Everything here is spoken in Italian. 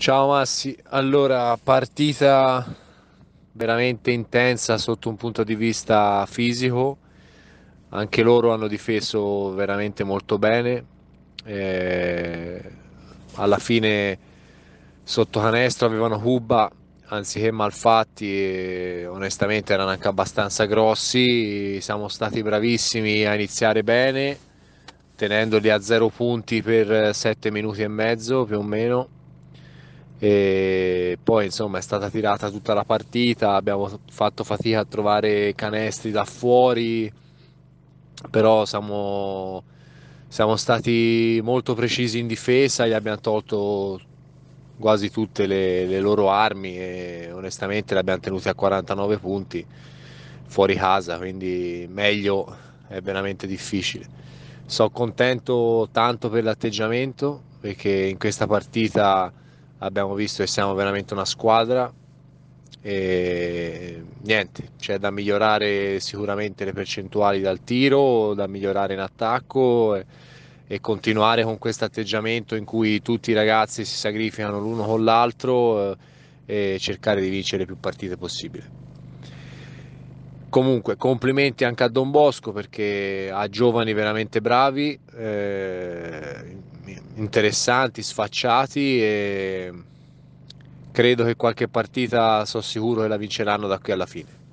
Ciao Massi, allora partita veramente intensa sotto un punto di vista fisico, anche loro hanno difeso veramente molto bene, eh, alla fine sotto canestro avevano Cuba anziché malfatti, onestamente erano anche abbastanza grossi, siamo stati bravissimi a iniziare bene, tenendoli a zero punti per sette minuti e mezzo più o meno e poi insomma è stata tirata tutta la partita, abbiamo fatto fatica a trovare canestri da fuori, però siamo, siamo stati molto precisi in difesa, gli abbiamo tolto quasi tutte le, le loro armi e onestamente le abbiamo tenute a 49 punti fuori casa, quindi meglio è veramente difficile. Sono contento tanto per l'atteggiamento perché in questa partita abbiamo visto che siamo veramente una squadra e niente, c'è da migliorare sicuramente le percentuali dal tiro, da migliorare in attacco e, e continuare con questo atteggiamento in cui tutti i ragazzi si sacrificano l'uno con l'altro eh, e cercare di vincere più partite possibile. Comunque, complimenti anche a Don Bosco perché ha giovani veramente bravi. Eh, interessanti, sfacciati e credo che qualche partita sono sicuro che la vinceranno da qui alla fine.